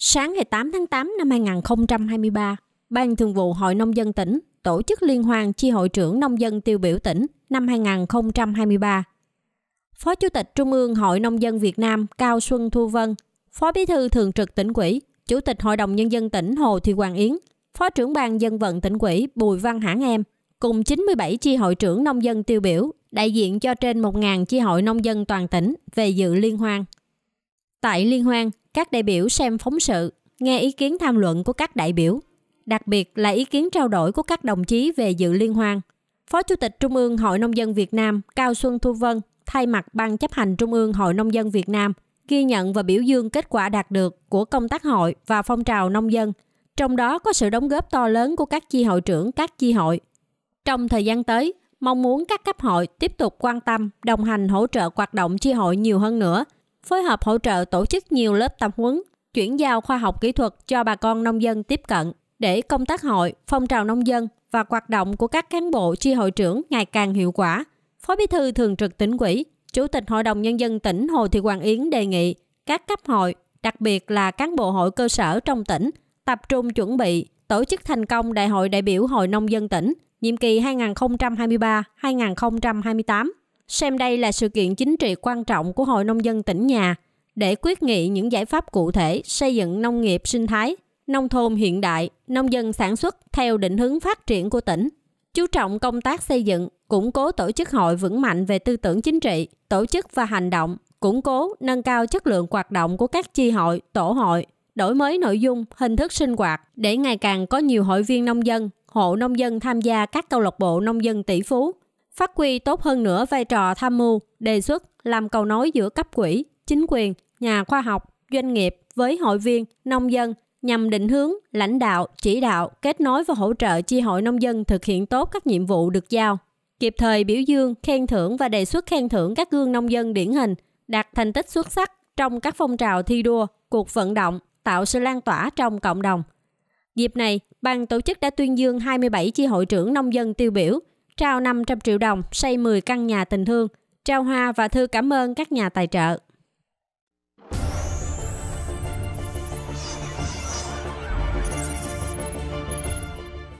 Sáng ngày 8 tháng 8 năm 2023, Ban Thường vụ Hội Nông dân tỉnh tổ chức liên hoan chi hội trưởng nông dân tiêu biểu tỉnh năm 2023. Phó Chủ tịch Trung ương Hội Nông dân Việt Nam Cao Xuân Thu Vân, Phó Bí thư Thường trực tỉnh ủy, Chủ tịch Hội đồng Nhân dân tỉnh Hồ Thị Hoàng Yến, Phó trưởng ban dân vận tỉnh ủy Bùi Văn Hãn Em, cùng 97 chi hội trưởng nông dân tiêu biểu, đại diện cho trên 1.000 chi hội nông dân toàn tỉnh về dự liên hoan. Tại liên hoan, các đại biểu xem phóng sự, nghe ý kiến tham luận của các đại biểu, đặc biệt là ý kiến trao đổi của các đồng chí về dự liên hoan. Phó Chủ tịch Trung ương Hội Nông dân Việt Nam Cao Xuân Thu Vân thay mặt Ban chấp hành Trung ương Hội Nông dân Việt Nam ghi nhận và biểu dương kết quả đạt được của công tác hội và phong trào nông dân, trong đó có sự đóng góp to lớn của các chi hội trưởng các chi hội. Trong thời gian tới, mong muốn các cấp hội tiếp tục quan tâm, đồng hành hỗ trợ hoạt động chi hội nhiều hơn nữa – phối hợp hỗ trợ tổ chức nhiều lớp tập huấn, chuyển giao khoa học kỹ thuật cho bà con nông dân tiếp cận để công tác hội, phong trào nông dân và hoạt động của các cán bộ chi hội trưởng ngày càng hiệu quả. Phó Bí thư Thường trực tỉnh ủy, Chủ tịch Hội đồng Nhân dân tỉnh Hồ Thị Hoàng Yến đề nghị các cấp hội, đặc biệt là cán bộ hội cơ sở trong tỉnh, tập trung chuẩn bị tổ chức thành công Đại hội đại biểu Hội Nông dân tỉnh nhiệm kỳ 2023-2028 xem đây là sự kiện chính trị quan trọng của Hội Nông dân tỉnh nhà để quyết nghị những giải pháp cụ thể xây dựng nông nghiệp sinh thái, nông thôn hiện đại, nông dân sản xuất theo định hướng phát triển của tỉnh. Chú trọng công tác xây dựng, củng cố tổ chức hội vững mạnh về tư tưởng chính trị, tổ chức và hành động, củng cố, nâng cao chất lượng hoạt động của các chi hội, tổ hội, đổi mới nội dung, hình thức sinh hoạt để ngày càng có nhiều hội viên nông dân, hộ nông dân tham gia các câu lạc bộ nông dân tỷ phú, phát huy tốt hơn nữa vai trò tham mưu, đề xuất, làm cầu nối giữa cấp quỹ, chính quyền, nhà khoa học, doanh nghiệp với hội viên, nông dân nhằm định hướng, lãnh đạo, chỉ đạo, kết nối và hỗ trợ chi hội nông dân thực hiện tốt các nhiệm vụ được giao. Kịp thời biểu dương, khen thưởng và đề xuất khen thưởng các gương nông dân điển hình đạt thành tích xuất sắc trong các phong trào thi đua, cuộc vận động, tạo sự lan tỏa trong cộng đồng. Dịp này, ban tổ chức đã tuyên dương 27 chi hội trưởng nông dân tiêu biểu, trao 500 triệu đồng xây 10 căn nhà tình thương, trao hoa và thư cảm ơn các nhà tài trợ.